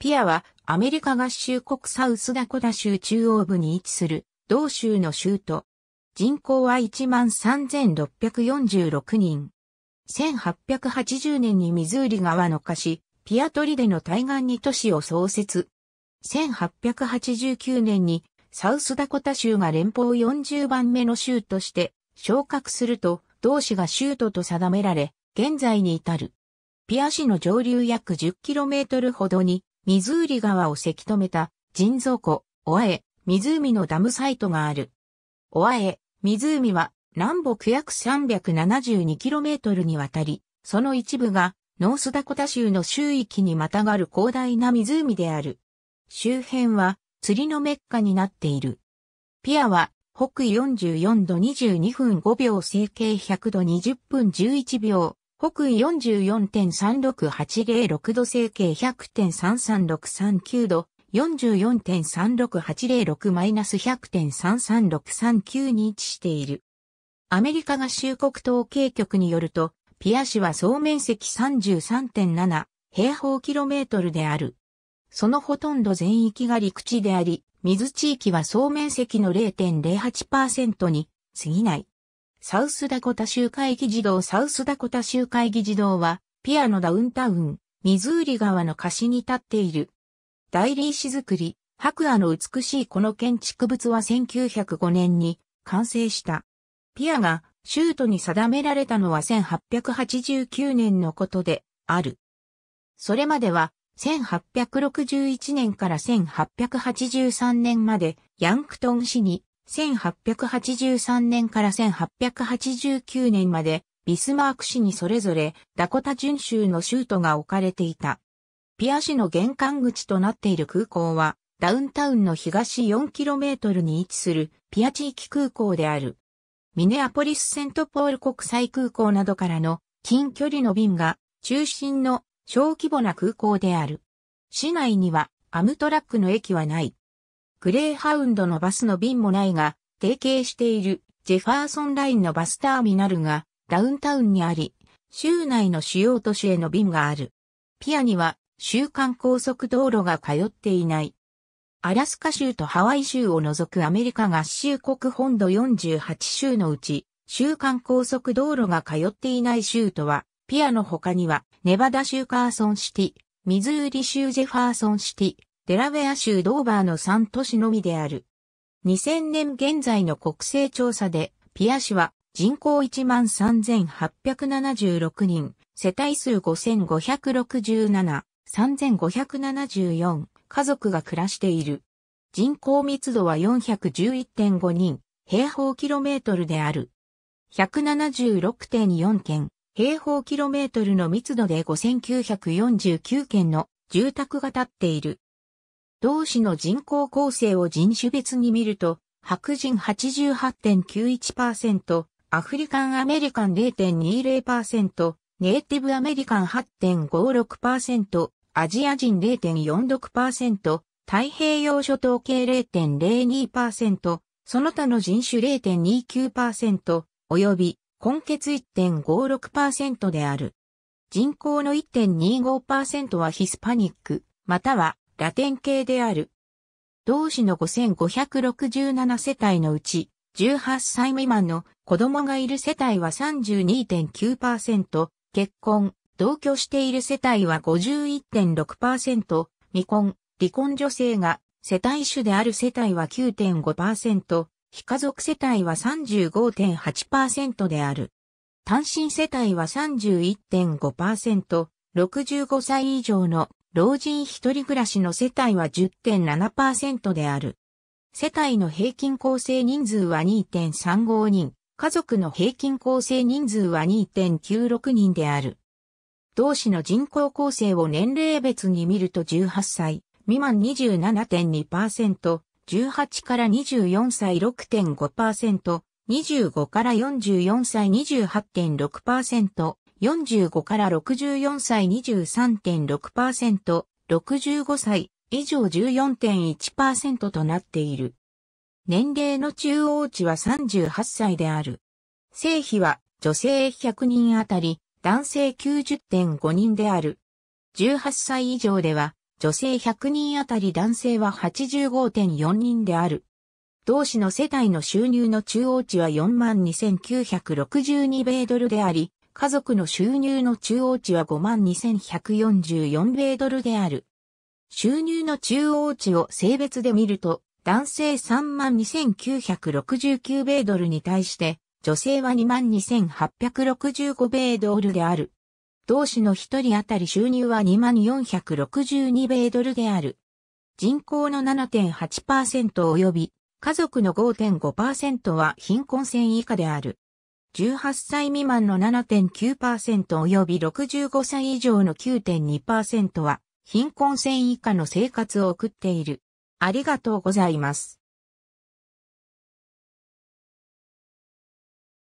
ピアはアメリカ合衆国サウスダコタ州中央部に位置する同州の州都。人口は13,646人。1880年にミズーリ川の下し、ピアトリデの対岸に都市を創設。1889年にサウスダコタ州が連邦40番目の州として昇格すると同市が州都と定められ、現在に至る。ピア市の上流約 10km ほどにミズーリ川をせき止めた人造湖、オアエ、湖のダムサイトがある。オアエ、湖は南北約 372km にわたり、その一部がノースダコタ州の周域にまたがる広大な湖である。周辺は釣りのメッカになっている。ピアは北緯44度22分5秒整形100度20分11秒北緯44.36806度整形100.33639度、44.36806-100.33639に位置している。アメリカ合衆国統計局によると、ピア市は総面積33.7平方キロメートルである。そのほとんど全域が陸地であり、水地域は総面積の0.08%に過ぎない。サウスダコタ州会議事堂サウスダコタ州会議事堂は、ピアノダウンタウン、ミズーリ川の貸しに立っている。大理石造り、白亜の美しいこの建築物は1905年に完成した。ピアが州都に定められたのは1889年のことである。それまでは1861年から1883年までヤンクトン市に1883年から1889年まで、ビスマーク市にそれぞれダコタ巡州の州都が置かれていた。ピア市の玄関口となっている空港は、ダウンタウンの東 4km に位置するピア地域空港である。ミネアポリスセントポール国際空港などからの近距離の便が中心の小規模な空港である。市内にはアムトラックの駅はない。グレーハウンドのバスの便もないが、提携しているジェファーソンラインのバスターミナルがダウンタウンにあり、州内の主要都市への便がある。ピアには週間高速道路が通っていない。アラスカ州とハワイ州を除くアメリカ合衆国本土48州のうち、週間高速道路が通っていない州とは、ピアの他には、ネバダ州カーソンシティ、ミズーリ州ジェファーソンシティ、デラウェア州ドーバーの3都市のみである。2000年現在の国勢調査で、ピア市は人口13,876人、世帯数5,567、3,574家族が暮らしている。人口密度は411.5人、平方キロメートルである。176.4件、平方キロメートルの密度で5,949件の住宅が建っている。同市の人口構成を人種別に見ると、白人88.91%、アフリカンアメリカン0.20%、ネイティブアメリカン8.56%、アジア人0.46%、太平洋諸島系0.02%、その他の人種0.29%、及び、根血1.56%である。人口の1.25%はヒスパニック、またはラテン系である。同市の5567世帯のうち、18歳未満の子供がいる世帯は32.9%、結婚、同居している世帯は51.6%、未婚、離婚女性が世帯主である世帯は9.5%、非家族世帯は35.8%である。単身世帯は31.5%、65歳以上の老人一人暮らしの世帯は10.7%である。世帯の平均構成人数は2.35人、家族の平均構成人数は2.96人である。同市の人口構成を年齢別に見ると18歳、未満27.2%、18から24歳6.5%、25から44歳28.6%、45から64歳23.6%、65歳以上14.1%となっている。年齢の中央値は38歳である。性比は女性100人あたり、男性90.5人である。18歳以上では、女性100人あたり男性は85.4人である。同市の世帯の収入の中央値は42,962米ドルであり、家族の収入の中央値は52,144米ドルである。収入の中央値を性別で見ると、男性32,969米ドルに対して、女性は22,865米ドルである。同氏の一人当たり収入は24,462米ドルである。人口の7.8%及び、家族の5.5%は貧困線以下である。18歳未満の7.9%及び65歳以上の9.2%は貧困線以下の生活を送っている。ありがとうございます。